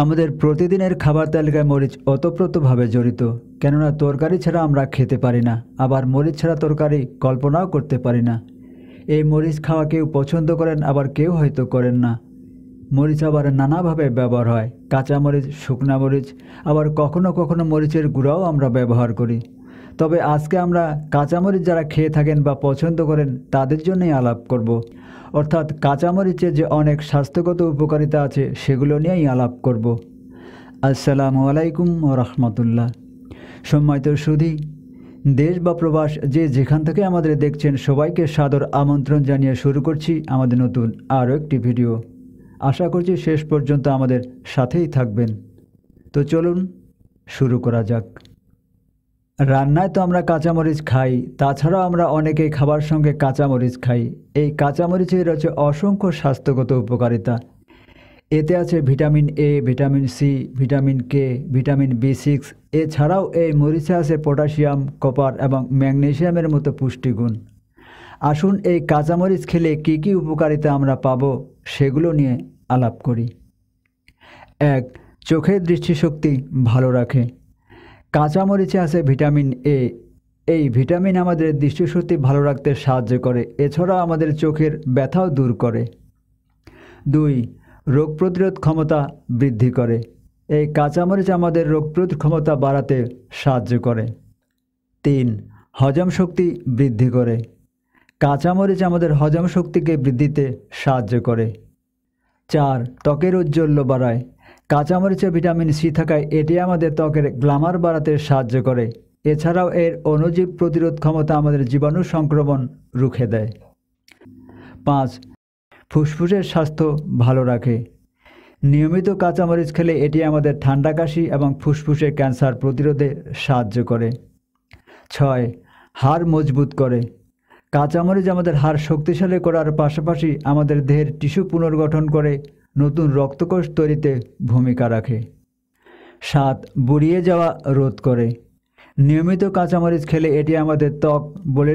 আমাদের প্রতিদিনের খাবার তালিকায় মরিচ অতপ্রতভাবে জড়িত কেননা তরকারি ছাড়া আমরা খেতে পারি না আবার মরিচ ছাড়া তরকারি কল্পনাও করতে পারি না এই মরিচ খাওয়া কেউ পছন্দ করেন আবার কেউ হয়তো করেন না মরিচ আবার নানাভাবে ব্যবহার হয় কাঁচা মরিচ শুকনা মরিচ আবার কখনো কখনো মরিচের গুঁড়াও আমরা ব্যবহার করি তবে আজকে আমরা কাঁচামরিচ যারা খেয়ে থাকেন বা পছন্দ করেন তাদের জন্যই আলাপ করব অর্থাৎ কাঁচামরিচে যে অনেক স্বাস্থ্যগত উপকারিতা আছে সেগুলো নিয়েই আলাপ করব আসসালামু আলাইকুম রহমতুল্লাহ সম্মানিত সুধি দেশ বা প্রবাস যে যেখান থেকে আমাদের দেখছেন সবাইকে সাদর আমন্ত্রণ জানিয়ে শুরু করছি আমাদের নতুন আরও একটি ভিডিও আশা করছি শেষ পর্যন্ত আমাদের সাথেই থাকবেন তো চলুন শুরু করা যাক রান্নায় তো আমরা কাঁচামরিচ খাই তাছাড়াও আমরা অনেকেই খাবার সঙ্গে কাঁচামরিচ খাই এই কাঁচামরিচের রয়েছে অসংখ্য স্বাস্থ্যগত উপকারিতা এতে আছে vitamin A vitamin C vitamin K vitamin B six এছাড়াও এই মরিচে আছে পটাশিয়াম কপার এবং ম্যাগনেশিয়ামের মতো পুষ্টিগুণ আসুন এই কাঁচামরিচ খেলে কি কি উপকারিতা আমরা পাবো সেগুলো নিয়ে আলাপ করি এক চোখের দৃষ্টিশক্তি ভালো রাখে কাঁচামরিচে আছে ভিটামিন এ এই ভিটামিন আমাদের দৃষ্টিশক্তি ভালো রাখতে সাহায্য করে এছাড়াও আমাদের চোখের ব্যথাও দূর করে দুই রোগ প্রতিরোধ ক্ষমতা বৃদ্ধি করে এই কাঁচামরিচ আমাদের রোগ প্রতিরোধ ক্ষমতা বাড়াতে সাহায্য করে তিন হজম শক্তি বৃদ্ধি করে কাঁচামরিচ আমাদের হজম শক্তিকে বৃদ্ধিতে সাহায্য করে চার ত্বকের উজ্জ্বল্য বাড়ায় কাঁচামরিচে ভিটামিন সি থাকায় এটি আমাদের ত্বকের গ্লামার বাড়াতে সাহায্য করে এছাড়াও এর অণুজীব প্রতিরোধ ক্ষমতা আমাদের জীবাণু সংক্রমণ রুখে দেয় পাঁচ ফুসফুসের স্বাস্থ্য ভালো রাখে নিয়মিত কাঁচামরিচ খেলে এটি আমাদের ঠান্ডা কাশি এবং ফুসফুসের ক্যান্সার প্রতিরোধে সাহায্য করে ছয় হাড় মজবুত করে কাঁচামরিচ আমাদের হাড় শক্তিশালী করার পাশাপাশি আমাদের দেহের টিস্যু পুনর্গঠন করে নতুন রক্তকোষ তৈরিতে ভূমিকা রাখে সাত বুড়িয়ে যাওয়া রোধ করে নিয়মিত কাঁচামরিচ খেলে এটি আমাদের ত্বক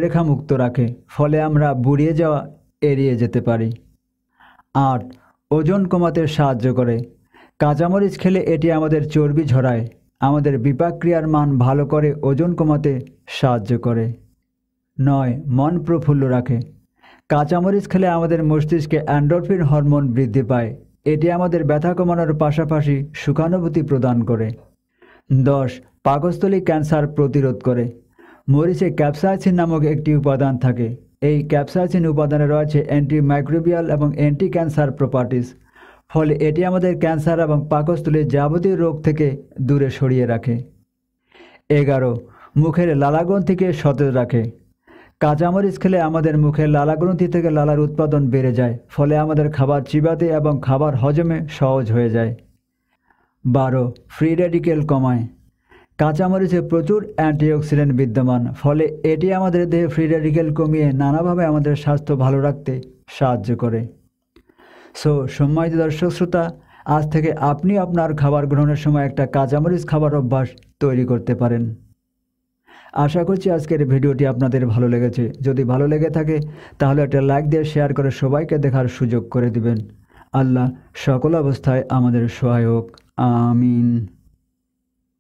রেখা মুক্ত রাখে ফলে আমরা বুড়িয়ে যাওয়া এড়িয়ে যেতে পারি আট ওজন কমাতে সাহায্য করে কাঁচামরিচ খেলে এটি আমাদের চর্বি ঝরায় আমাদের বিপাক্রিয়ার মান ভালো করে ওজন কমাতে সাহায্য করে নয় মন প্রফুল্ল রাখে কাঁচামরিচ খেলে আমাদের মস্তিষ্কে অ্যান্ড্রোফিন হরমোন বৃদ্ধি পায় এটি আমাদের ব্যথা কমানোর পাশাপাশি সুখানুভূতি প্রদান করে দশ পাকস্থলী ক্যান্সার প্রতিরোধ করে মরিচে ক্যাপসাইসিন নামক একটি উপাদান থাকে এই ক্যাপসাইসিন উপাদানে রয়েছে অ্যান্টি মাইক্রোবিয়াল এবং অ্যান্টি ক্যান্সার প্রপার্টিস ফলে এটি আমাদের ক্যান্সার এবং পাকস্থলীর যাবতীয় রোগ থেকে দূরে সরিয়ে রাখে এগারো মুখের লালাগন থেকে সতেজ রাখে কাঁচামরিচ খেলে আমাদের মুখে লালাগ্রন্থি থেকে লালার উৎপাদন বেড়ে যায় ফলে আমাদের খাবার চিবাতে এবং খাবার হজমে সহজ হয়ে যায় বারো ফ্রি রেডিকেল কমায় কাঁচামরিচে প্রচুর অ্যান্টিঅক্সিডেন্ট বিদ্যমান ফলে এটি আমাদের দেহে ফ্রি রেডিকেল কমিয়ে নানাভাবে আমাদের স্বাস্থ্য ভালো রাখতে সাহায্য করে সো সম্মানিত দর্শক শ্রোতা আজ থেকে আপনি আপনার খাবার গ্রহণের সময় একটা কাঁচামরিচ খাবার অভ্যাস তৈরি করতে পারেন আশা করছি আজকের ভিডিওটি আপনাদের ভালো লেগেছে যদি ভালো লেগে থাকে তাহলে একটা লাইক দিয়ে শেয়ার করে সবাইকে দেখার সুযোগ করে দিবেন আল্লাহ সকল অবস্থায় আমাদের সহায়ক আমিন